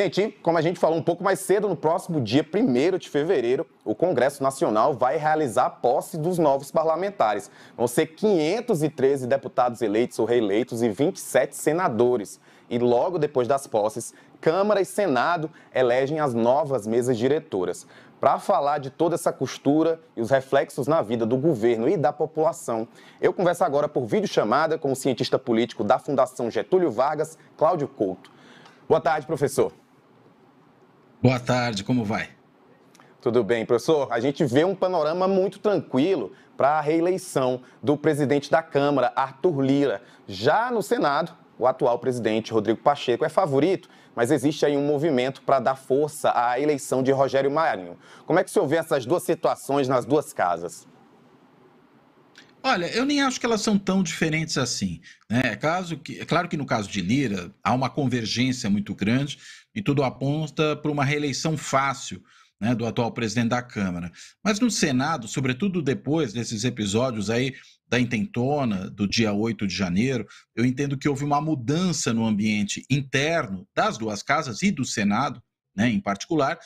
Gente, como a gente falou um pouco mais cedo, no próximo dia 1 de fevereiro, o Congresso Nacional vai realizar a posse dos novos parlamentares. Vão ser 513 deputados eleitos ou reeleitos e 27 senadores. E logo depois das posses, Câmara e Senado elegem as novas mesas diretoras. Para falar de toda essa costura e os reflexos na vida do governo e da população, eu converso agora por videochamada com o cientista político da Fundação Getúlio Vargas, Cláudio Couto. Boa tarde, professor. Boa tarde, como vai? Tudo bem, professor. A gente vê um panorama muito tranquilo para a reeleição do presidente da Câmara, Arthur Lira. Já no Senado, o atual presidente Rodrigo Pacheco é favorito, mas existe aí um movimento para dar força à eleição de Rogério Marinho. Como é que o senhor vê essas duas situações nas duas casas? Olha, eu nem acho que elas são tão diferentes assim. Né? É, caso que, é claro que no caso de Lira, há uma convergência muito grande e tudo aponta para uma reeleição fácil né, do atual presidente da Câmara. Mas no Senado, sobretudo depois desses episódios aí da intentona do dia 8 de janeiro, eu entendo que houve uma mudança no ambiente interno das duas casas e do Senado, né, em particular,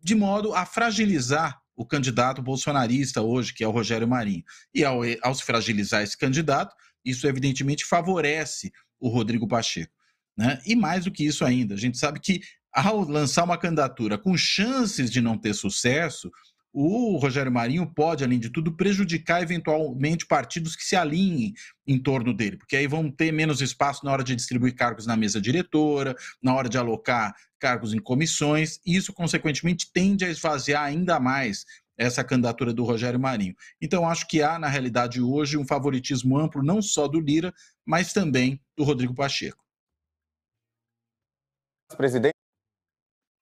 de modo a fragilizar o candidato bolsonarista hoje, que é o Rogério Marinho. E ao, eh, ao se fragilizar esse candidato, isso evidentemente favorece o Rodrigo Pacheco. Né? E mais do que isso ainda, a gente sabe que ao lançar uma candidatura com chances de não ter sucesso, o Rogério Marinho pode, além de tudo, prejudicar eventualmente partidos que se alinhem em torno dele, porque aí vão ter menos espaço na hora de distribuir cargos na mesa diretora, na hora de alocar cargos em comissões, e isso, consequentemente, tende a esvaziar ainda mais essa candidatura do Rogério Marinho. Então, acho que há, na realidade, hoje, um favoritismo amplo, não só do Lira, mas também do Rodrigo Pacheco. Presidente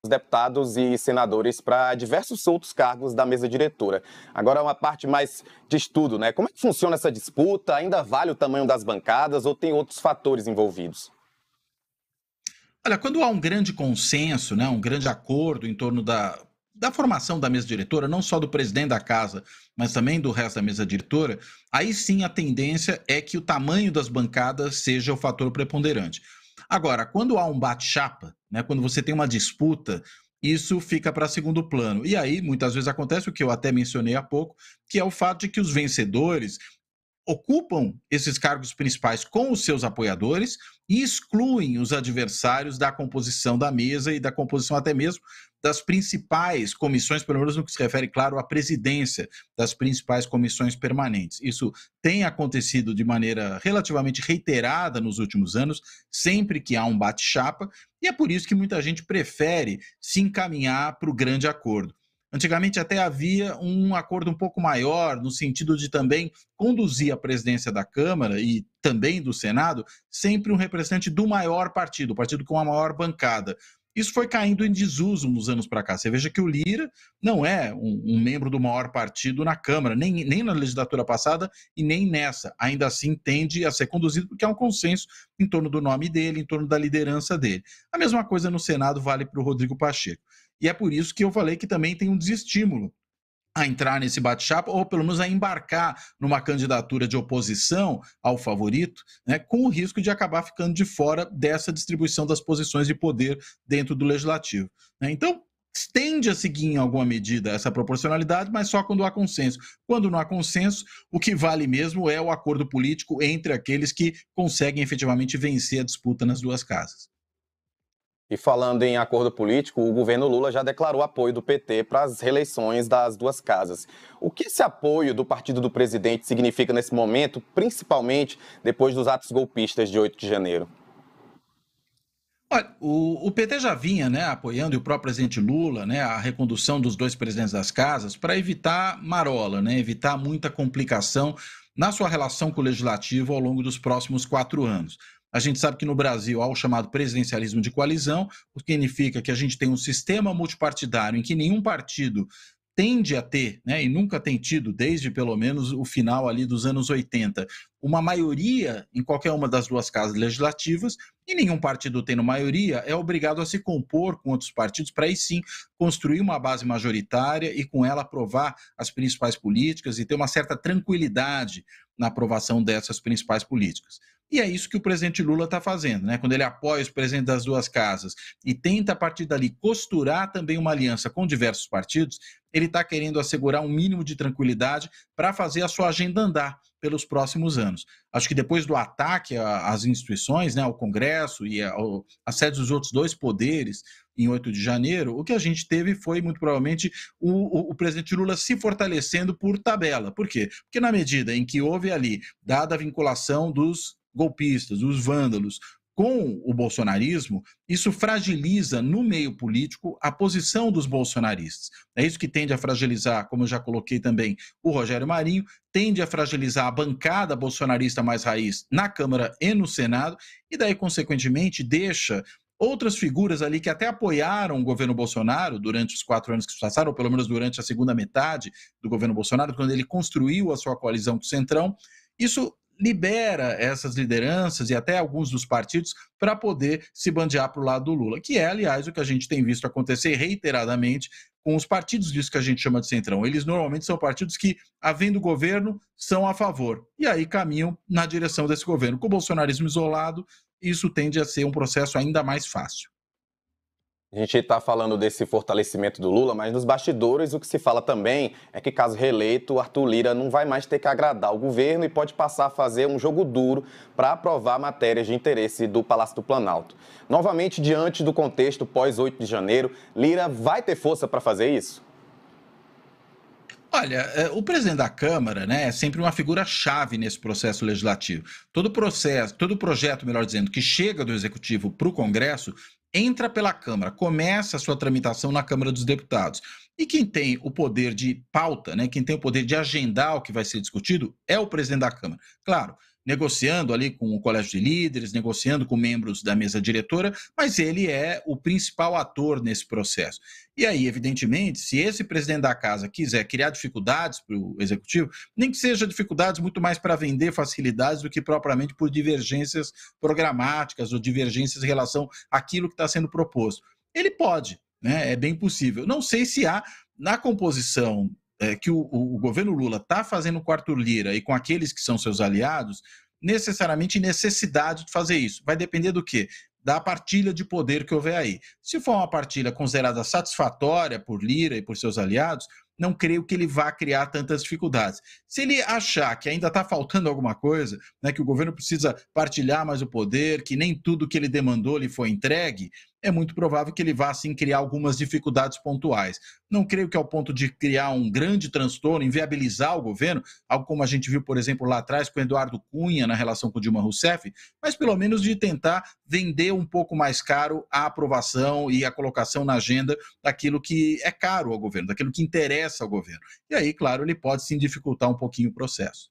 deputados e senadores para diversos outros cargos da mesa diretora. Agora uma parte mais de estudo, né? Como é que funciona essa disputa? Ainda vale o tamanho das bancadas ou tem outros fatores envolvidos? Olha, quando há um grande consenso, né, um grande acordo em torno da, da formação da mesa diretora, não só do presidente da casa, mas também do resto da mesa diretora, aí sim a tendência é que o tamanho das bancadas seja o fator preponderante. Agora, quando há um bate-chapa, né? Quando você tem uma disputa, isso fica para segundo plano. E aí, muitas vezes acontece o que eu até mencionei há pouco, que é o fato de que os vencedores ocupam esses cargos principais com os seus apoiadores e excluem os adversários da composição da mesa e da composição até mesmo das principais comissões, pelo menos no que se refere, claro, à presidência das principais comissões permanentes. Isso tem acontecido de maneira relativamente reiterada nos últimos anos, sempre que há um bate-chapa, e é por isso que muita gente prefere se encaminhar para o grande acordo. Antigamente até havia um acordo um pouco maior, no sentido de também conduzir a presidência da Câmara e também do Senado, sempre um representante do maior partido, o partido com a maior bancada. Isso foi caindo em desuso nos anos para cá. Você veja que o Lira não é um, um, membro do maior partido na Câmara, nem, nem na legislatura passada e nem nessa. Ainda assim, tende a ser conduzido porque há um consenso em torno do nome dele, em torno da liderança dele. A mesma coisa no Senado vale para o Rodrigo Pacheco. E é por isso que eu falei que também tem um desestímulo a entrar nesse bate-chapa, ou pelo menos a embarcar numa candidatura de oposição ao favorito, né, com o risco de acabar ficando de fora dessa distribuição das posições de poder dentro do legislativo. Né? Então, tende a seguir em alguma medida essa proporcionalidade, mas só quando há consenso. Quando não há consenso, o que vale mesmo é o acordo político entre aqueles que conseguem efetivamente vencer a disputa nas duas casas. E falando em acordo político, o governo Lula já declarou apoio do PT para as reeleições das duas casas. O que esse apoio do partido do presidente significa nesse momento, principalmente depois dos atos golpistas de 8 de janeiro? Olha, o, o PT já vinha né, apoiando, e o próprio presidente Lula, né, a recondução dos dois presidentes das casas para evitar marola, né, evitar muita complicação na sua relação com o legislativo ao longo dos próximos quatro anos. A gente sabe que no Brasil há o chamado presidencialismo de coalizão, o que significa que a gente tem um sistema multipartidário em que nenhum partido tende a ter, né, e nunca tem tido, desde pelo menos o final ali dos anos 80, uma maioria em qualquer uma das duas casas legislativas, e nenhum partido tendo maioria é obrigado a se compor com outros partidos para aí sim construir uma base majoritária e com ela aprovar as principais políticas e ter uma certa tranquilidade na aprovação dessas principais políticas. E é isso que o presidente Lula está fazendo, né? Quando ele apoia os presidentes das duas casas e tenta, a partir dali, costurar também uma aliança com diversos partidos, ele está querendo assegurar um mínimo de tranquilidade para fazer a sua agenda andar pelos próximos anos. Acho que depois do ataque às instituições, né, ao Congresso e às à sede dos outros dois poderes, em 8 de janeiro, o que a gente teve foi, muito provavelmente, o, o, o, presidente Lula se fortalecendo por tabela. Por quê? Porque na medida em que houve ali, dada a vinculação dos golpistas, os vândalos, com o bolsonarismo, isso fragiliza no meio político a posição dos bolsonaristas. É isso que tende a fragilizar, como eu já coloquei também, o Rogério Marinho, tende a fragilizar a bancada bolsonarista mais raiz na Câmara e no Senado, e daí, consequentemente, deixa outras figuras ali que até apoiaram o governo Bolsonaro durante os quatro anos que passaram, ou pelo menos durante a segunda metade do governo Bolsonaro, quando ele construiu a sua coalizão com o Centrão. Isso libera essas lideranças e até alguns dos partidos para poder se bandear para o lado do Lula, que é, aliás, o que a gente tem visto acontecer reiteradamente com os partidos disso que a gente chama de centrão. Eles normalmente são partidos que, havendo governo, são a favor. E aí caminham na direção desse governo. Com o bolsonarismo isolado, isso tende a ser um processo ainda mais fácil. A gente está falando desse fortalecimento do Lula, mas nos bastidores o que se fala também é que, caso reeleito, o Arthur Lira não vai mais ter que agradar o governo e pode passar a fazer um jogo duro para aprovar matérias de interesse do Palácio do Planalto. Novamente, diante do contexto pós-8 de janeiro, Lira vai ter força para fazer isso? Olha, é, o presidente da Câmara né, é sempre uma figura chave nesse processo legislativo. Todo processo, todo projeto, melhor dizendo, que chega do Executivo para o Congresso, entra pela Câmara, começa a sua tramitação na Câmara dos Deputados. E quem tem o poder de pauta, né, quem tem o poder de agendar o que vai ser discutido, é o presidente da Câmara. Claro, negociando ali com o colégio de líderes, negociando com membros da mesa diretora, mas ele é o principal ator nesse processo. E aí, evidentemente, se esse presidente da casa quiser criar dificuldades para o executivo, nem que seja dificuldades muito mais para vender facilidades do que propriamente por divergências programáticas ou divergências em relação àquilo que está sendo proposto. Ele pode, né? é bem possível. Não sei se há na composição é, que o, o governo Lula está fazendo com Arthur Lira e com aqueles que são seus aliados, necessariamente necessidade de fazer isso. Vai depender do quê? Da partilha de poder que houver aí. Se for uma partilha considerada satisfatória por Lira e por seus aliados, não creio que ele vá criar tantas dificuldades. Se ele achar que ainda está faltando alguma coisa, né, que o governo precisa partilhar mais o poder, que nem tudo que ele demandou lhe foi entregue, é muito provável que ele vá sim criar algumas dificuldades pontuais. Não creio que ao ponto de criar um grande transtorno, inviabilizar o governo, algo como a gente viu, por exemplo, lá atrás com Eduardo Cunha na relação com Dilma Rousseff, mas pelo menos de tentar vender um pouco mais caro a aprovação e a colocação na agenda daquilo que é caro ao governo, daquilo que interessa interessa ao governo. E aí, claro, ele pode sim dificultar um pouquinho o processo.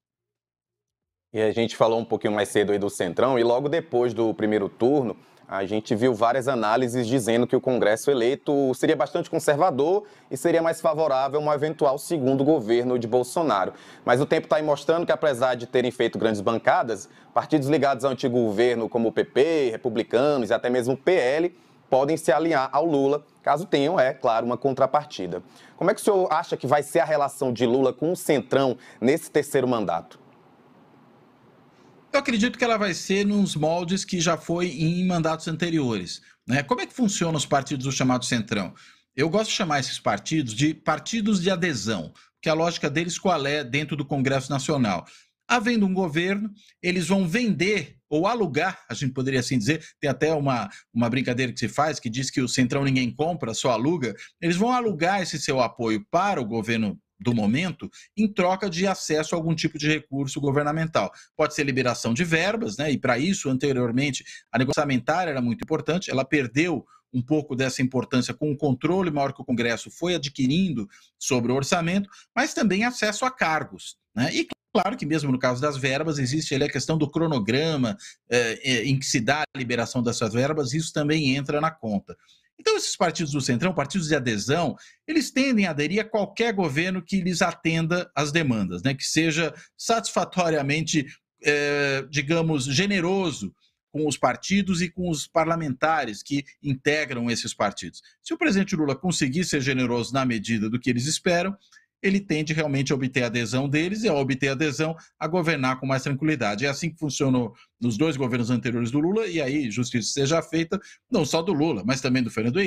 E a gente falou um pouquinho mais cedo aí do Centrão, e logo depois do primeiro turno, a gente viu várias análises dizendo que o Congresso eleito seria bastante conservador e seria mais favorável a um eventual segundo governo de Bolsonaro. Mas o tempo está aí mostrando que, apesar de terem feito grandes bancadas, partidos ligados ao antigo governo, como o PP, republicanos e até mesmo o PL, podem se alinhar ao Lula, caso tenham, é claro, uma contrapartida. Como é que o senhor acha que vai ser a relação de Lula com o Centrão nesse terceiro mandato? Eu acredito que ela vai ser nos moldes que já foi em mandatos anteriores. Né? Como é que funcionam os partidos do chamado Centrão? Eu gosto de chamar esses partidos de partidos de adesão, que a lógica deles qual é dentro do Congresso Nacional? Havendo um governo, eles vão vender ou alugar, a gente poderia assim dizer, tem até uma, uma brincadeira que se faz que diz que o Centrão ninguém compra, só aluga. Eles vão alugar esse seu apoio para o governo do momento em troca de acesso a algum tipo de recurso governamental. Pode ser liberação de verbas, né? E para isso, anteriormente, a negociamentária era muito importante, ela perdeu um pouco dessa importância com o controle maior que o Congresso foi adquirindo sobre o orçamento, mas também acesso a cargos. Né? E Claro que mesmo no caso das verbas, existe ali a questão do cronograma eh, eh, em que se dá a liberação dessas verbas, isso também entra na conta. Então, esses partidos do Centrão, partidos de adesão, eles tendem a aderir a qualquer governo que lhes atenda às demandas, né? que seja satisfatoriamente, eh, digamos, generoso com os partidos e com os parlamentares que integram esses partidos. Se o presidente Lula conseguir ser generoso na medida do que eles esperam, ele tende realmente a obter a adesão deles e, ao obter adesão, a governar com mais tranquilidade. É assim que funcionou nos dois governos anteriores do Lula, e aí, justiça seja feita, não só do Lula, mas também do Fernando Henrique.